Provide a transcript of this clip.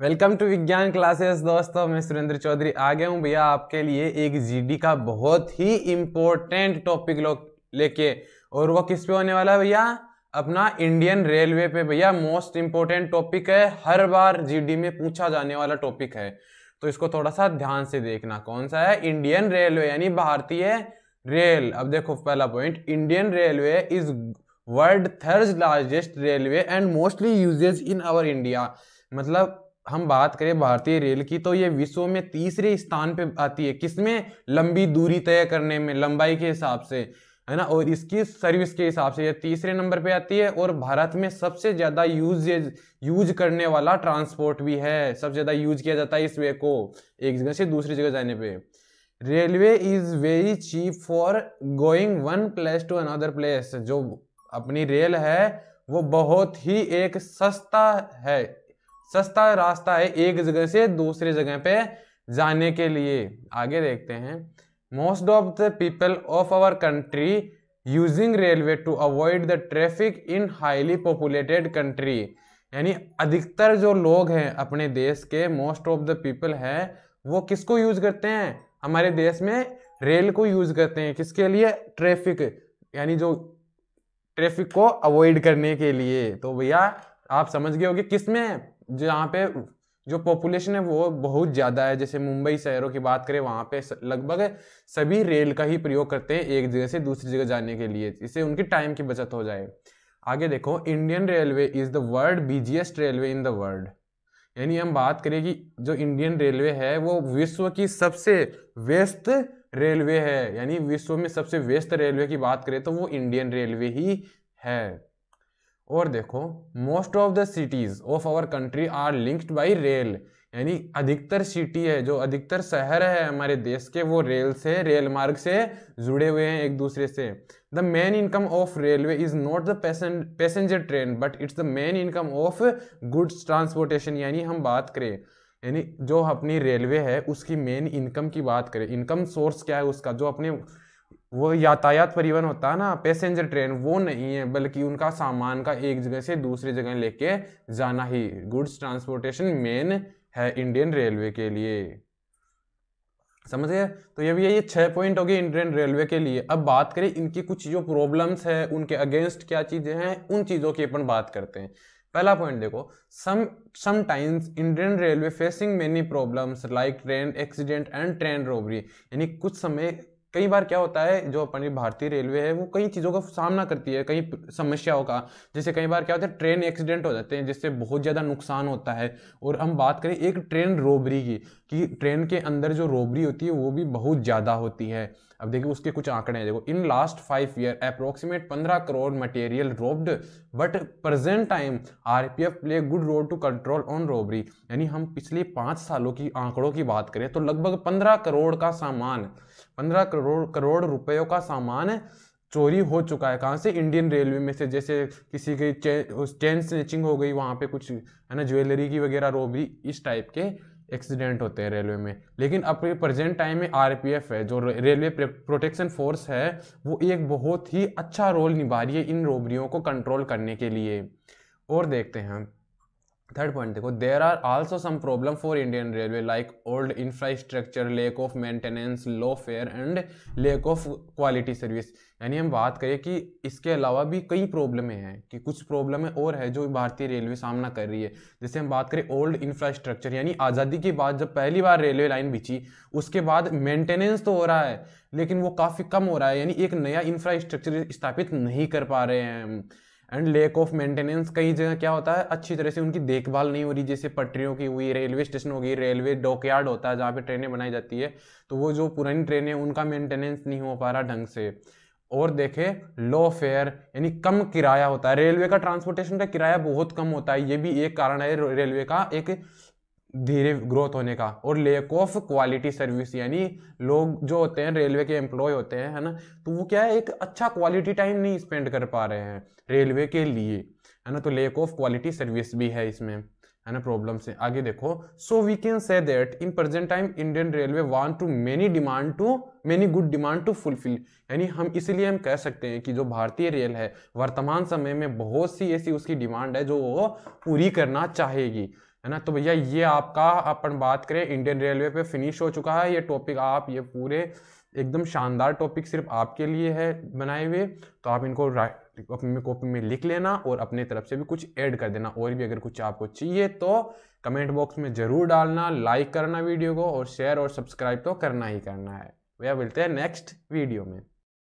welcome to विज्ञान classes दोस्तों मैं सुरेंद्र चौधरी आ गया हूँ भैया आपके लिए एक जीडी का बहुत ही इम्पोर्टेंट टॉपिक लोग लेके और वो किस पे होने वाला है भैया अपना इंडियन रेलवे पे भैया मोस्ट इम्पोर्टेंट टॉपिक है हर बार जीडी में पूछा जाने वाला टॉपिक है तो इसको थोड़ा सा ध्यान से देखना कौन सा है इंडियन रेलवे यानी भारतीय रेल अब देखो पहला point Indian railway is world third largest railway and mostly uses in our India मतलब हम बात करें भारतीय रेल की तो ये विश्व में तीसरे स्थान पे आती है किसमें लंबी दूरी तय करने में लंबाई के हिसाब से है ना और इसकी सर्विस के हिसाब से ये तीसरे नंबर पे आती है और भारत में सबसे ज़्यादा यूज यूज करने वाला ट्रांसपोर्ट भी है सबसे ज़्यादा यूज किया जाता है इस वे को एक जगह से दूसरी जगह जाने पर railway is very cheap for going one place to another place जो अपनी रेल है वो बहुत ही एक सस्ता है सस्ता रास्ता है एक जगह से दूसरी जगह पे जाने के लिए आगे देखते हैं most of the people of our country using railway to avoid the traffic in highly populated country यानी अधिकतर जो लोग हैं अपने देश के मोस्ट ऑफ द पीपल हैं वो किसको यूज करते हैं हमारे देश में रेल को यूज करते हैं किसके लिए ट्रैफिक यानी जो ट्रैफिक को अवॉइड करने के लिए तो भैया आप समझ गए होगे किस में जहाँ पे जो पॉपुलेशन है वो बहुत ज़्यादा है जैसे मुंबई शहरों की बात करें वहाँ पे लगभग सभी रेल का ही प्रयोग करते हैं एक जगह से दूसरी जगह जाने के लिए इससे उनकी टाइम की बचत हो जाए आगे देखो Indian railway is the world busiest railway in the world यानी हम बात करें कि जो इंडियन रेलवे है वो विश्व की सबसे व्यस्त रेलवे है यानी विश्व में सबसे व्यस्त रेलवे की बात करें तो वो इंडियन रेलवे ही है और देखो most of the cities of our country are linked by rail यानी अधिकतर सिटी है जो अधिकतर शहर है हमारे देश के वो रेल से रेल मार्ग से जुड़े हुए हैं एक दूसरे से the main income of railway is not the passenger train but it's the main income of goods transportation यानी हम बात करें यानी जो अपनी रेलवे है उसकी मेन इनकम की बात करें इनकम सोर्स क्या है उसका जो अपने वो यातायात परिवहन होता है ना पैसेंजर ट्रेन वो नहीं है बल्कि उनका सामान का एक जगह से दूसरी जगह लेके जाना ही गुड्स ट्रांसपोर्टेशन मेन है इंडियन रेलवे के लिए समझ गए तो ये भी है ये छः पॉइंट हो गए इंडियन रेलवे के लिए अब बात करें इनकी कुछ जो प्रॉब्लम्स है उनके अगेंस्ट क्या चीज़ें हैं उन चीज़ों की अपन बात करते हैं पहला पॉइंट देखो sometimes Indian railway facing many problems like train accident and train robbery यानी कुछ समय कई बार क्या होता है जो अपनी भारतीय रेलवे है वो कई चीज़ों का सामना करती है कई समस्याओं का जैसे कई बार क्या होता है ट्रेन एक्सीडेंट हो जाते हैं जिससे बहुत ज़्यादा नुकसान होता है और हम बात करें एक ट्रेन रोबरी की कि ट्रेन के अंदर जो रोबरी होती है वो भी बहुत ज़्यादा होती है अब देखिए उसके कुछ आंकड़े हैं देखो in last five year approximate पंद्रह crore material robbed but present time R P F play good role to control on robbery यानी हम पिछले पाँच सालों की आंकड़ों की बात करें तो लगभग पंद्रह करोड़ का सामान पंद्रह करोड़ करोड़ रुपयों का सामान चोरी हो चुका है कहाँ से इंडियन रेलवे में से जैसे किसी की चेन चेन स्नेचिंग हो गई वहाँ पे कुछ है ना ज्वेलरी की वगैरह रोबरी इस टाइप के एक्सीडेंट होते हैं रेलवे में लेकिन अब प्रेजेंट टाइम में आरपीएफ है जो रेलवे प्रोटेक्शन फोर्स है वो एक बहुत ही अच्छा रोल निभा रही है इन रोबरियों को कंट्रोल करने के लिए और देखते हैं थर्ड पॉइंट देखो there are also some problem for Indian railway like old infrastructure lack of maintenance low fare and lack of quality service यानी हम बात करें कि इसके अलावा भी कई प्रॉब्लमें हैं कि कुछ प्रॉब्लमें और है जो भारतीय रेलवे सामना कर रही है जैसे हम बात करें ओल्ड इंफ्रास्ट्रक्चर यानी आज़ादी के बाद जब पहली बार रेलवे लाइन बिछी उसके बाद मेंटेनेंस तो हो रहा है लेकिन वो काफ़ी कम हो रहा है यानी एक नया इंफ्रास्ट्रक्चर स्थापित नहीं कर पा रहे हैं एंड लेक ऑफ मेंटेनेंस कई जगह क्या होता है अच्छी तरह से उनकी देखभाल नहीं हो रही जैसे पटरियों की हुई रेलवे स्टेशन हो गई रेलवे डॉकयार्ड होता है जहाँ पे ट्रेनें बनाई जाती है तो वो जो पुरानी ट्रेनें उनका मेंटेनेंस नहीं हो पा रहा ढंग से और देखें लो फेयर यानी कम किराया होता है रेलवे का ट्रांसपोर्टेशन का किराया बहुत कम होता है ये भी एक कारण है रेलवे का एक धीरे ग्रोथ होने का और लेक ऑफ क्वालिटी सर्विस यानी लोग जो होते हैं रेलवे के एम्प्लॉय होते हैं है ना तो वो क्या है एक अच्छा क्वालिटी टाइम नहीं स्पेंड कर पा रहे हैं रेलवे के लिए है ना तो लेक ऑफ क्वालिटी सर्विस भी है इसमें है ना प्रॉब्लम से आगे देखो so we can say that in present time Indian railway want too many demand too many good demand to fulfil यानी हम इसलिए हम कह सकते हैं कि जो भारतीय रेल है वर्तमान समय में बहुत सी ऐसी उसकी डिमांड है जो वो पूरी करना चाहेगी है ना तो भैया ये आपका अपन बात करें इंडियन रेलवे पे फिनिश हो चुका है ये टॉपिक आप ये पूरे एकदम शानदार टॉपिक सिर्फ आपके लिए है बनाए हुए तो आप इनको अपने कॉपी में लिख लेना और अपने तरफ से भी कुछ ऐड कर देना और भी अगर कुछ आपको चाहिए तो कमेंट बॉक्स में ज़रूर डालना लाइक करना वीडियो को और शेयर और सब्सक्राइब तो करना ही करना है भैया मिलते हैं नेक्स्ट वीडियो में